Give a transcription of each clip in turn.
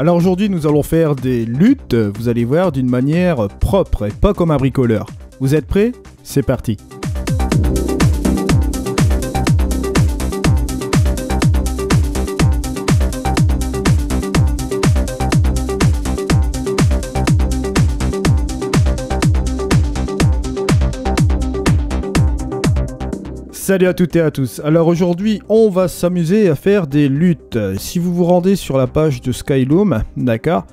Alors aujourd'hui, nous allons faire des luttes, vous allez voir, d'une manière propre et pas comme un bricoleur. Vous êtes prêts C'est parti. Salut à toutes et à tous. Alors aujourd'hui, on va s'amuser à faire des luttes. Si vous vous rendez sur la page de Skyloom, d'accord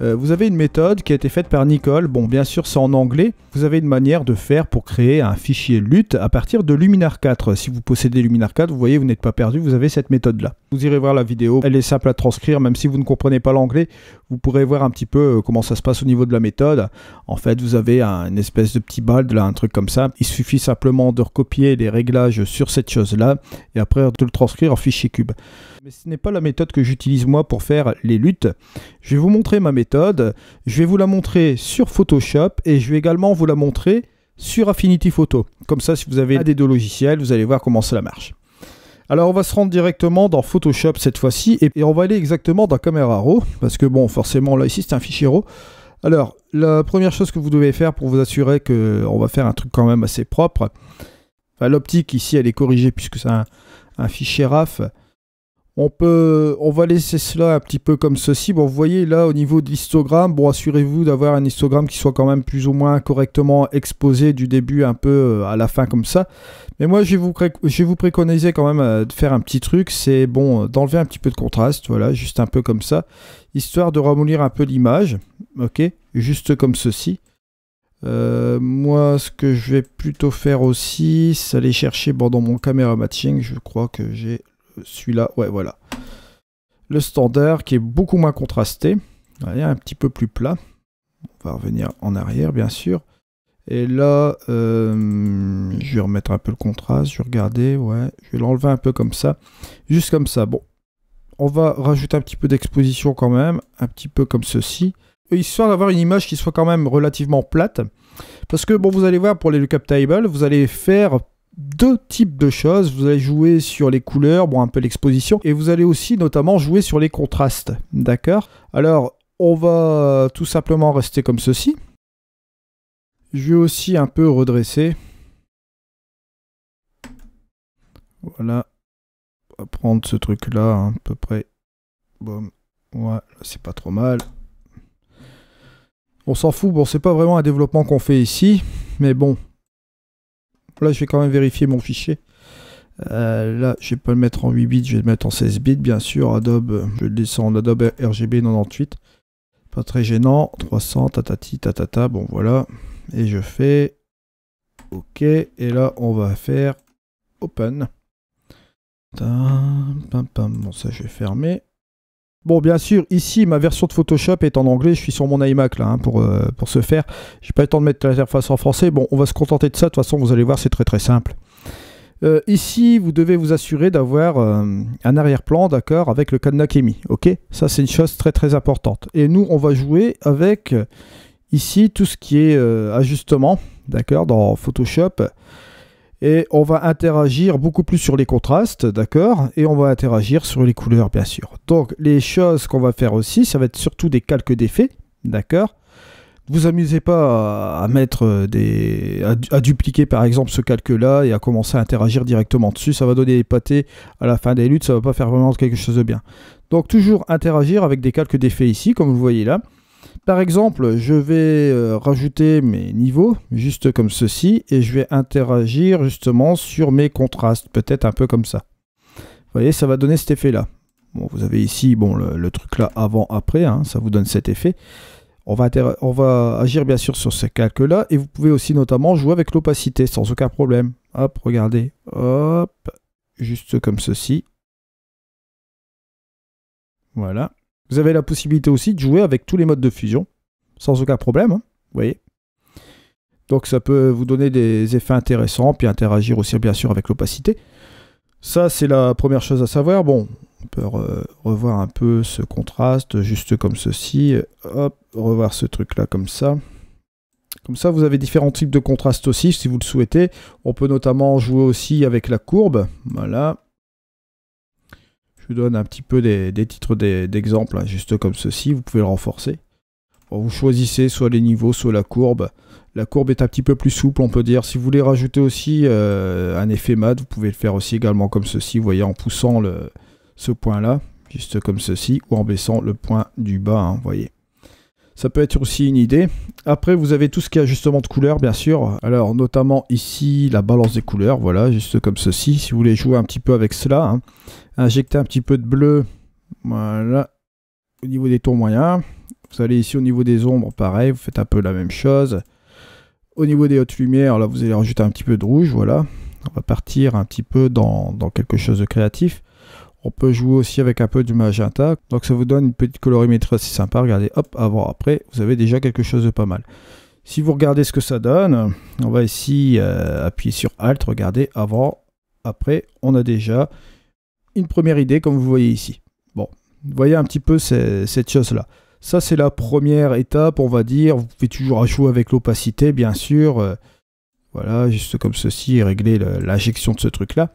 euh, vous avez une méthode qui a été faite par Nicole. Bon, bien sûr, c'est en anglais. Vous avez une manière de faire pour créer un fichier LUT à partir de Luminar 4. Si vous possédez Luminar 4, vous voyez, vous n'êtes pas perdu, vous avez cette méthode-là. Vous irez voir la vidéo, elle est simple à transcrire, même si vous ne comprenez pas l'anglais, vous pourrez voir un petit peu euh, comment ça se passe au niveau de la méthode. En fait, vous avez une espèce de petit balde là, un truc comme ça. Il suffit simplement de recopier les réglages sur cette chose-là et après de le transcrire en fichier cube. Mais ce n'est pas la méthode que j'utilise moi pour faire les luttes. Je vais vous montrer ma méthode je vais vous la montrer sur Photoshop et je vais également vous la montrer sur Affinity Photo. Comme ça, si vous avez des deux logiciels, vous allez voir comment cela marche. Alors on va se rendre directement dans Photoshop cette fois-ci et, on va aller exactement dans Camera Raw parce que bon forcément là ici c'est un fichier RAW. Alors la première chose que vous devez faire pour vous assurer que on va faire un truc quand même assez propre, l'optique ici elle est corrigée puisque c'est un, un, fichier RAF. On, peut, on va laisser cela un petit peu comme ceci. Bon, vous voyez là au niveau de l'histogramme, bon, assurez-vous d'avoir un histogramme qui soit quand même plus ou moins correctement exposé du début un peu euh, à la fin comme ça. Mais moi, je vais vous, je vous préconiser quand même euh, de faire un petit truc, c'est bon, euh, d'enlever un petit peu de contraste, voilà, juste un peu comme ça, histoire de ramollir un peu l'image, ok, juste comme ceci. moi, ce que je vais plutôt faire aussi, c'est aller chercher bon, dans mon caméra matching. Je crois que j'ai celui-là, ouais, voilà. Le standard qui est beaucoup moins contrasté. un petit peu plus plat. On va revenir en arrière, bien sûr. Et là, euh, je vais remettre un peu le contraste. Je vais regarder, ouais. Je vais l'enlever un peu comme ça. Juste comme ça. Bon. On va rajouter un petit peu d'exposition quand même. Un petit peu comme ceci. Histoire d'avoir une image qui soit quand même relativement plate. Parce que, bon, vous allez voir, pour les lookup table, vous allez faire deux types de choses. Vous allez jouer sur les couleurs, bon, un peu l'exposition, et vous allez aussi notamment jouer sur les contrastes. D'accord Alors, on va tout simplement rester comme ceci. Je vais aussi un peu redresser. Voilà. On va prendre ce truc-là, à peu près. Bon, ouais, c'est pas trop mal. On s'en fout, bon, c'est pas vraiment un développement qu'on fait ici, mais bon, Là, je vais quand même vérifier mon fichier. Euh, là, je vais pas le mettre en 8 bits, je vais le mettre en 16 bits, bien sûr. Adobe, je le descends en Adobe RGB 98. Pas très gênant. 300, tatati, tatata. Bon, voilà. Et je fais OK. Et là, on va faire Open. Bon, ça, je vais fermer. Bon, bien sûr, ici, ma version de Photoshop est en anglais. Je suis sur mon iMac là hein, pour, euh, pour ce faire. Je n'ai pas le temps de mettre l'interface en français. Bon, on va se contenter de ça. De toute façon, vous allez voir, c'est très très simple. Euh, ici, vous devez vous assurer d'avoir euh, un arrière-plan, d'accord, avec le cadenas qui Ok Ça, c'est une chose très très importante. Et nous, on va jouer avec ici tout ce qui est ajustement, d'accord, dans Photoshop et on va interagir beaucoup plus sur les contrastes, d'accord Et on va interagir sur les couleurs, bien sûr. Donc, les choses qu'on va faire aussi, ça va être surtout des calques d'effets, d'accord vous amusez pas à mettre des. À, dupliquer par exemple ce calque-là et à commencer à interagir directement dessus. Ça va donner des pâtés à la fin des luttes, ça va pas faire vraiment quelque chose de bien. Donc toujours interagir avec des calques d'effets ici, comme vous voyez là. Par exemple, je vais euh, rajouter mes niveaux, juste comme ceci, et je vais interagir justement sur mes contrastes, peut-être un peu comme ça. Vous voyez, ça va donner cet effet-là. Bon, vous avez ici bon, le, truc là avant-après, hein, ça vous donne cet effet. On va, on va agir bien sûr sur ces calques là et vous pouvez aussi notamment jouer avec l'opacité sans aucun problème. Hop, regardez, hop, juste comme ceci. Voilà. Vous avez la possibilité aussi de jouer avec tous les modes de fusion, sans aucun problème, hein, vous voyez. Donc ça peut vous donner des effets intéressants, puis interagir aussi bien sûr avec l'opacité. Ça c'est la première chose à savoir. Bon, on peut revoir un peu ce contraste, juste comme ceci. Hop, revoir ce truc là comme ça. Comme ça, vous avez différents types de contrastes aussi, si vous le souhaitez. On peut notamment jouer aussi avec la courbe. Voilà vous donne un petit peu des, titres d'exemple, hein, juste comme ceci, vous pouvez le renforcer. vous choisissez soit les niveaux, soit la courbe. La courbe est un petit peu plus souple, on peut dire. Si vous voulez rajouter aussi euh, un effet mat, vous pouvez le faire aussi également comme ceci, vous voyez, en poussant le, ce point-là, juste comme ceci, ou en baissant le point du bas, hein, vous voyez. Ça peut être aussi une idée. Après, vous avez tout ce qui est ajustement de couleurs, bien sûr. Alors, notamment ici, la balance des couleurs. Voilà, juste comme ceci. Si vous voulez jouer un petit peu avec cela, hein. injecter un petit peu de bleu. Voilà. Au niveau des tons moyens. Vous allez ici au niveau des ombres, pareil. Vous faites un peu la même chose. Au niveau des hautes lumières, là, vous allez rajouter un petit peu de rouge. Voilà. On va partir un petit peu dans quelque chose de créatif. On peut jouer aussi avec un peu du magenta. Donc ça vous donne une petite colorimétrie assez sympa. Regardez, hop, avant, après, vous avez déjà quelque chose de pas mal. Si vous regardez ce que ça donne, on va ici euh, appuyer sur Alt, regardez, avant, après, on a déjà une première idée comme vous voyez ici. Bon, vous voyez un petit peu cette chose-là. Ça, c'est la première étape, on va dire. Vous pouvez toujours jouer avec l'opacité, bien sûr. Euh, voilà, juste comme ceci, régler l'injection de ce truc-là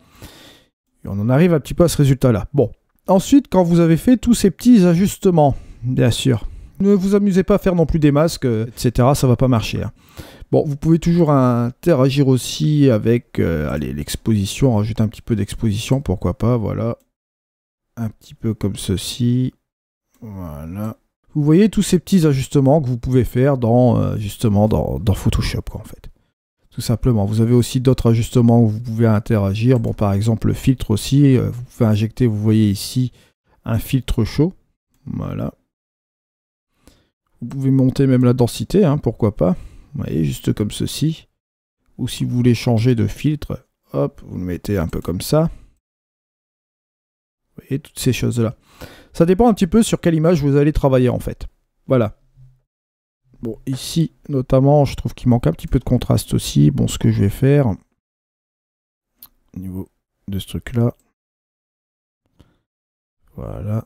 on en arrive un petit peu à ce résultat-là. Bon. Ensuite, quand vous avez fait tous ces petits ajustements, bien sûr, ne vous amusez pas à faire non plus des masques, etc. Ça va pas marcher. Hein. Bon, vous pouvez toujours interagir aussi avec euh, allez, l'exposition, rajouter un petit peu d'exposition, pourquoi pas, voilà. Un petit peu comme ceci. Voilà. Vous voyez tous ces petits ajustements que vous pouvez faire dans euh, justement dans, Photoshop en fait tout simplement. Vous avez aussi d'autres ajustements où vous pouvez interagir. Bon, par exemple, le filtre aussi. Euh, vous pouvez injecter, vous voyez ici, un filtre chaud. Voilà. Vous pouvez monter même la densité, hein, pourquoi pas. Vous voyez, juste comme ceci. Ou si vous voulez changer de filtre, hop, vous le mettez un peu comme ça. Vous voyez, toutes ces choses-là. Ça dépend un petit peu sur quelle image vous allez travailler en fait. Voilà. Bon, ici, notamment, je trouve qu'il manque un petit peu de contraste aussi. Bon, ce que je vais faire, au niveau de ce truc-là, voilà.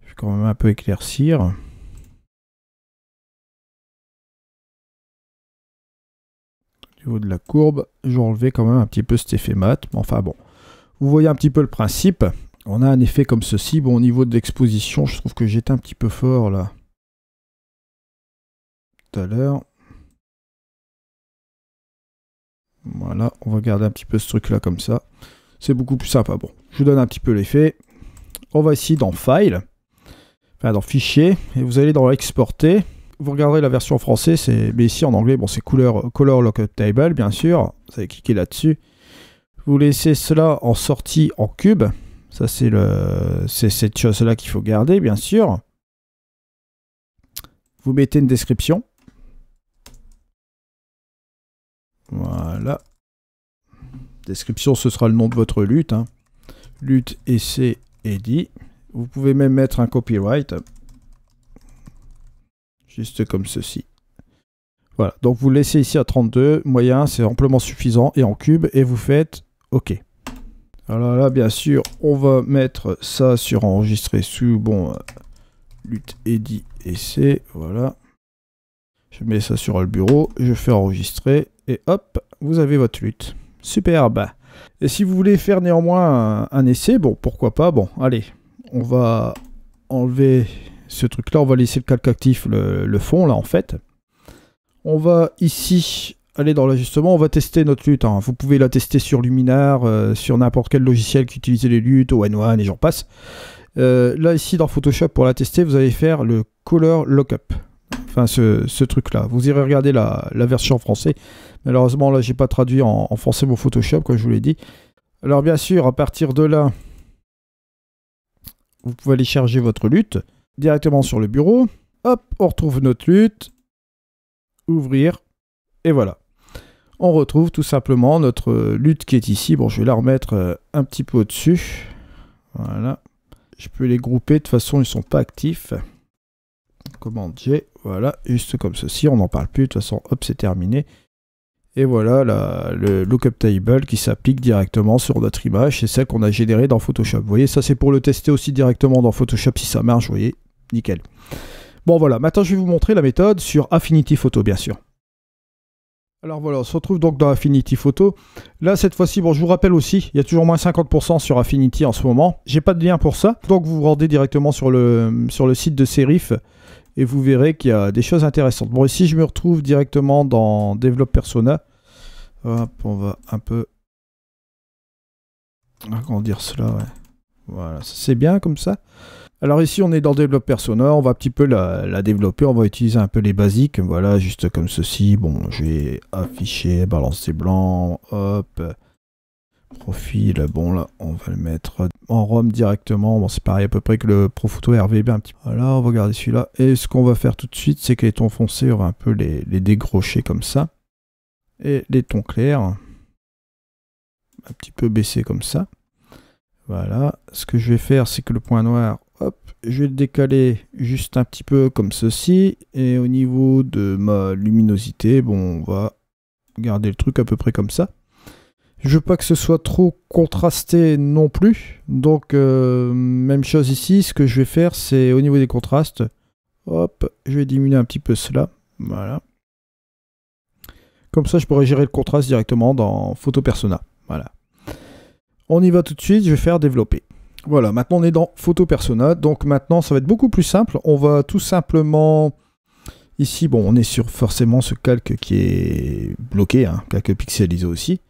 Je vais quand même un peu éclaircir. Au niveau de la courbe, je vais enlever quand même un petit peu cet effet mat. enfin bon, vous voyez un petit peu le principe. On a un effet comme ceci. Bon, au niveau de l'exposition, je trouve que j'étais un petit peu fort là tout à l'heure. Voilà, on va garder un petit peu ce truc là comme ça. C'est beaucoup plus sympa. Bon, je vous donne un petit peu l'effet. On va ici dans File, enfin dans Fichier, et vous allez dans Exporter. Vous regarderez la version française, c'est, mais ici en anglais, bon, c'est Color, Color Table, bien sûr. Vous allez cliquer là-dessus. Vous laissez cela en sortie en cube. Ça, c'est le, c'est cette chose-là qu'il faut garder, bien sûr. Vous mettez une description. Description, ce sera le nom de votre lutte. Hein. Lutte, essai, dit. Vous pouvez même mettre un copyright. Juste comme ceci. Voilà, donc vous laissez ici à 32, moyen, c'est amplement suffisant, et en cube, et vous faites OK. Alors là, bien sûr, on va mettre ça sur enregistrer sous, bon, euh, lutte, et essai, voilà. Je mets ça sur le bureau, je fais enregistrer, et hop, vous avez votre lutte. Superbe. Et si vous voulez faire néanmoins un, essai, bon, pourquoi pas, bon, allez, on va enlever ce truc-là, on va laisser le calque actif, le, fond, là, en fait. On va ici aller dans l'ajustement, on va tester notre lutte. Hein. Vous pouvez la tester sur Luminar, euh, sur n'importe quel logiciel qui utilisait les luttes, ON1 et j'en passe. Euh, là, ici, dans Photoshop, pour la tester, vous allez faire le Color Lockup. Enfin, ce, truc-là. Vous irez regarder la, version français. Malheureusement, là, j'ai pas traduit en, français mon Photoshop, comme je vous l'ai dit. Alors, bien sûr, à partir de là, vous pouvez aller charger votre lutte directement sur le bureau. Hop, on retrouve notre lutte. Ouvrir. Et voilà. On retrouve tout simplement notre lutte qui est ici. Bon, je vais la remettre euh, un petit peu au-dessus. Voilà. Je peux les grouper. De toute façon, ils ne sont pas actifs. Commande G. Voilà, juste comme ceci, on n'en parle plus, de toute façon, hop, c'est terminé. Et voilà le lookup table qui s'applique directement sur notre image, c'est celle qu'on a générée dans Photoshop. Vous voyez, ça c'est pour le tester aussi directement dans Photoshop si ça marche, vous voyez, nickel. Bon voilà, maintenant je vais vous montrer la méthode sur Affinity Photo bien sûr. Alors voilà, on se retrouve donc dans Affinity Photo. Là, cette fois-ci, bon, je vous rappelle aussi, il y a toujours moins 50% sur Affinity en ce moment. J'ai pas de lien pour ça, donc vous vous rendez directement sur le, sur le site de Serif et vous verrez qu'il y a des choses intéressantes. Bon, ici, je me retrouve directement dans Develop Persona. Hop, on va un peu agrandir cela, Voilà, c'est bien comme ça. Alors ici, on est dans Develop Persona, on va un petit peu la, la, développer, on va utiliser un peu les basiques, voilà, juste comme ceci. Bon, je vais afficher, balancer blanc, hop, Profil, bon là, on va le mettre en ROM directement. Bon, c'est pareil à peu près que le Profoto Photo RVB un petit peu. Voilà, on va garder celui-là. Et ce qu'on va faire tout de suite, c'est que les tons foncés, on va un peu les, les dégrocher comme ça. Et les tons clairs, un petit peu baissés comme ça. Voilà, ce que je vais faire, c'est que le point noir, hop, je vais le décaler juste un petit peu comme ceci. Et au niveau de ma luminosité, bon, on va garder le truc à peu près comme ça. Je veux pas que ce soit trop contrasté non plus. Donc, euh, même chose ici. Ce que je vais faire, c'est au niveau des contrastes. Hop, je vais diminuer un petit peu cela. Voilà. Comme ça, je pourrais gérer le contraste directement dans Photo Persona. Voilà. On y va tout de suite. Je vais faire développer. Voilà, maintenant on est dans Photo Persona. Donc maintenant, ça va être beaucoup plus simple. On va tout simplement... Ici, bon, on est sur forcément ce calque qui est bloqué, hein, calque pixelisé aussi.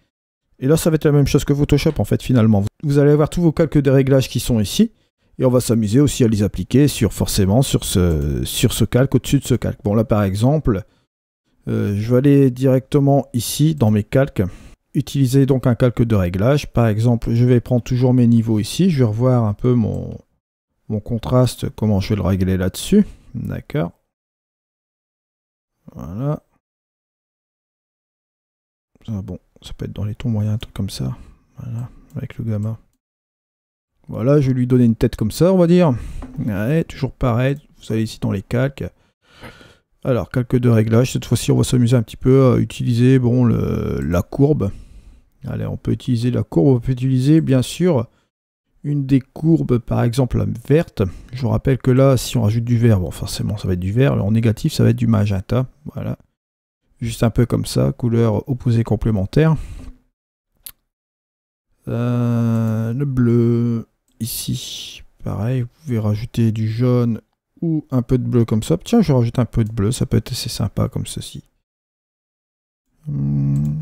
Et là, ça va être la même chose que Photoshop, en fait, finalement. Vous allez avoir tous vos calques de réglages qui sont ici. Et on va s'amuser aussi à les appliquer sur, forcément, sur ce, sur ce calque, au-dessus de ce calque. Bon, là, par exemple, euh, je vais aller directement ici, dans mes calques. Utiliser donc un calque de réglage. Par exemple, je vais prendre toujours mes niveaux ici. Je vais revoir un peu mon, mon contraste, comment je vais le régler là-dessus. D'accord. Voilà. Ah bon, ça peut être dans les tons moyens, un truc comme ça. Voilà, avec le gamma. Voilà, je vais lui donner une tête comme ça, on va dire. toujours pareil, vous allez ici dans les calques. Alors, calque de réglage, cette fois-ci on va s'amuser un petit peu à utiliser bon, la courbe. Allez, on peut utiliser la courbe, on peut utiliser bien sûr une des courbes, par exemple la verte. Je vous rappelle que là, si on rajoute du vert, bon forcément ça va être du vert, en négatif ça va être du magenta, voilà juste un peu comme ça, couleur opposée complémentaire. Euh, le bleu ici, pareil, vous pouvez rajouter du jaune ou un peu de bleu comme ça. Tiens, je rajoute un peu de bleu, ça peut être assez sympa comme ceci. Hmm,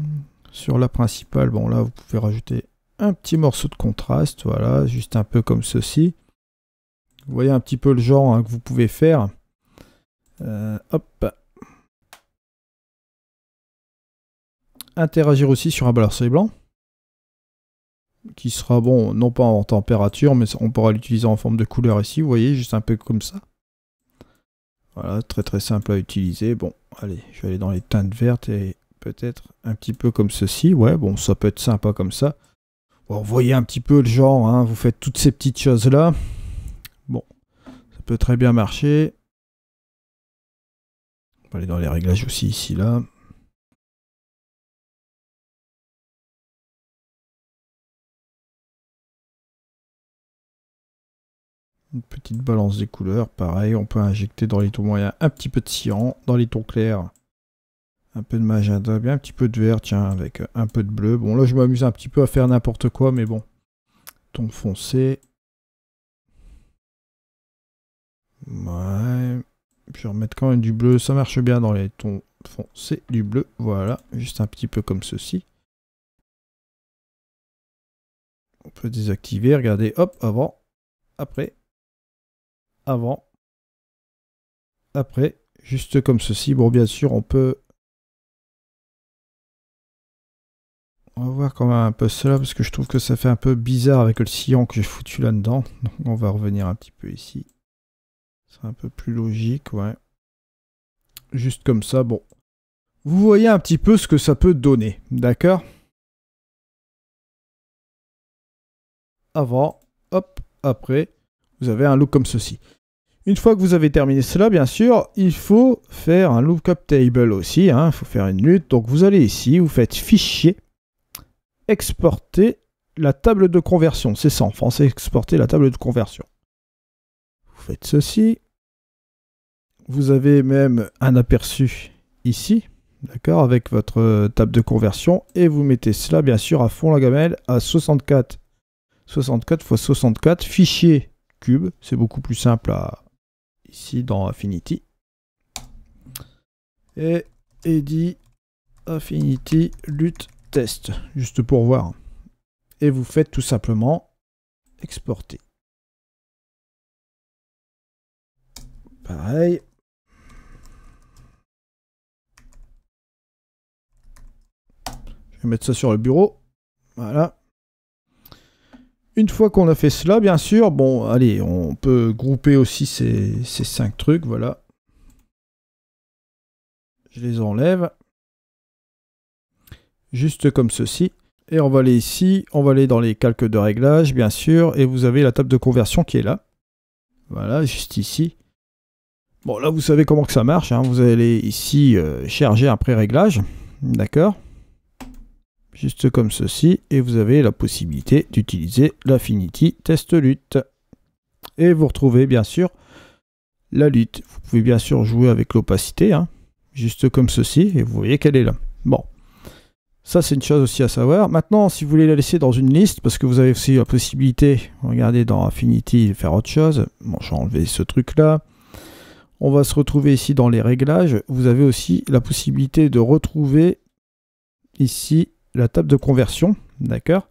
sur la principale, bon là, vous pouvez rajouter un petit morceau de contraste, voilà, juste un peu comme ceci. Vous voyez un petit peu le genre hein, que vous pouvez faire. Euh, hop, interagir aussi sur un soleil blanc qui sera bon, non pas en température, mais on pourra l'utiliser en forme de couleur ici, vous voyez, juste un peu comme ça. Voilà, très très simple à utiliser. Bon, allez, je vais aller dans les teintes vertes et peut-être un petit peu comme ceci. Ouais, bon, ça peut être sympa comme ça. Bon, vous voyez un petit peu le genre, hein, vous faites toutes ces petites choses-là. Bon, ça peut très bien marcher. On va aller dans les réglages aussi, ici, là. Une petite balance des couleurs, pareil, on peut injecter dans les tons moyens un petit peu de cyan, dans les tons clairs un peu de magenta, bien un petit peu de vert, tiens, avec un peu de bleu. Bon là je m'amuse un petit peu à faire n'importe quoi, mais bon. Ton foncé. Ouais. Je vais remettre quand même du bleu, ça marche bien dans les tons foncés, du bleu, voilà, juste un petit peu comme ceci. On peut désactiver, regardez, hop, avant, après, avant, après, juste comme ceci. Bon, bien sûr, on peut... On va voir quand même un peu cela, parce que je trouve que ça fait un peu bizarre avec le sillon que j'ai foutu là-dedans. Donc on va revenir un petit peu ici. C'est un peu plus logique, ouais. Juste comme ça, bon. Vous voyez un petit peu ce que ça peut donner, d'accord Avant, hop, après, vous avez un look comme ceci. Une fois que vous avez terminé cela, bien sûr, il faut faire un lookup table aussi. Hein. Il faut faire une lutte. Donc vous allez ici, vous faites fichier, exporter la table de conversion. C'est ça en français, exporter la table de conversion. Vous faites ceci. Vous avez même un aperçu ici, d'accord, avec votre table de conversion. Et vous mettez cela, bien sûr, à fond la gamelle à 64. 64 x 64, fichier cube, c'est beaucoup plus simple à, ici dans Affinity. Et Edit Affinity lutte Test, juste pour voir. Et vous faites tout simplement exporter. Pareil. Je vais mettre ça sur le bureau. Voilà. Une fois qu'on a fait cela, bien sûr, bon, allez, on peut grouper aussi ces, 5 cinq trucs, voilà. Je les enlève. Juste comme ceci. Et on va aller ici, on va aller dans les calques de réglage, bien sûr, et vous avez la table de conversion qui est là. Voilà, juste ici. Bon, là, vous savez comment que ça marche. Hein. Vous allez ici euh, charger un pré-réglage, d'accord juste comme ceci, et vous avez la possibilité d'utiliser l'Affinity Test Lutte. Et vous retrouvez bien sûr la lutte. Vous pouvez bien sûr jouer avec l'opacité, hein, juste comme ceci, et vous voyez qu'elle est là. Bon, ça c'est une chose aussi à savoir. Maintenant, si vous voulez la laisser dans une liste, parce que vous avez aussi la possibilité, regardez dans Affinity, de faire autre chose. Bon, je enlevé ce truc-là. On va se retrouver ici dans les réglages. Vous avez aussi la possibilité de retrouver ici la table de conversion, d'accord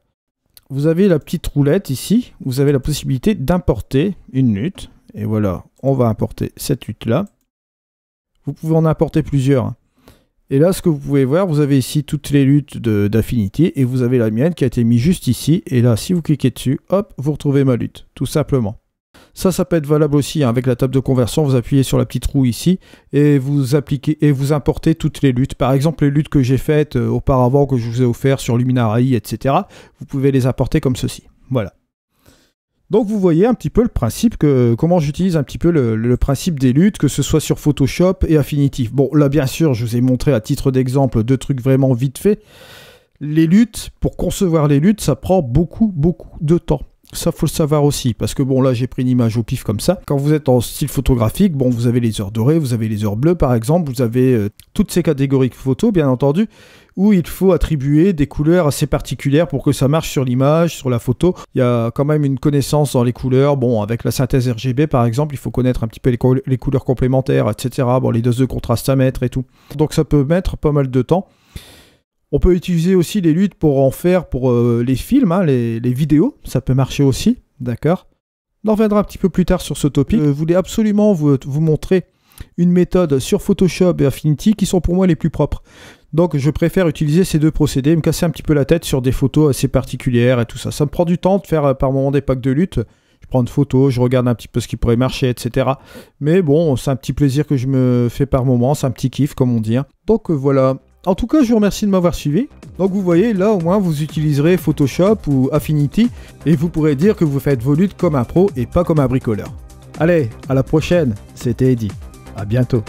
Vous avez la petite roulette ici, vous avez la possibilité d'importer une lutte. Et voilà, on va importer cette lutte-là. Vous pouvez en importer plusieurs. Hein. Et là, ce que vous pouvez voir, vous avez ici toutes les luttes d'Affinity et vous avez la mienne qui a été mise juste ici. Et là, si vous cliquez dessus, hop, vous retrouvez ma lutte, tout simplement. Ça, ça peut être valable aussi hein. avec la table de conversion. Vous appuyez sur la petite roue ici et vous appliquez et vous importez toutes les luttes. Par exemple, les luttes que j'ai faites euh, auparavant, que je vous ai offertes sur AI, etc. Vous pouvez les apporter comme ceci. Voilà. Donc vous voyez un petit peu le principe que comment j'utilise un petit peu le, le, principe des luttes, que ce soit sur Photoshop et Affinity. Bon là bien sûr je vous ai montré à titre d'exemple deux trucs vraiment vite faits. Les luttes, pour concevoir les luttes, ça prend beaucoup beaucoup de temps. Ça, faut le savoir aussi, parce que bon, là, j'ai pris une image au pif comme ça. Quand vous êtes en style photographique, bon, vous avez les heures dorées, vous avez les heures bleues, par exemple, vous avez euh, toutes ces catégories de photos, bien entendu, où il faut attribuer des couleurs assez particulières pour que ça marche sur l'image, sur la photo. Il y a quand même une connaissance dans les couleurs. Bon, avec la synthèse RGB, par exemple, il faut connaître un petit peu les, les couleurs complémentaires, etc. Bon, les doses de contraste à mettre et tout. Donc, ça peut mettre pas mal de temps. On peut utiliser aussi les luttes pour en faire pour euh, les films, hein, les, vidéos, ça peut marcher aussi, d'accord On en reviendra un petit peu plus tard sur ce topic. Je voulais absolument vous, montrer une méthode sur Photoshop et Affinity qui sont pour moi les plus propres. Donc je préfère utiliser ces deux procédés, me casser un petit peu la tête sur des photos assez particulières et tout ça. Ça me prend du temps de faire euh, par moment des packs de lutte. Je prends une photo, je regarde un petit peu ce qui pourrait marcher, etc. Mais bon, c'est un petit plaisir que je me fais par moment, c'est un petit kiff comme on dit. Hein. Donc euh, voilà, en tout cas, je vous remercie de m'avoir suivi. Donc vous voyez, là au moins vous utiliserez Photoshop ou Affinity et vous pourrez dire que vous faites vos luttes comme un pro et pas comme un bricoleur. Allez, à la prochaine, c'était Eddy. À bientôt.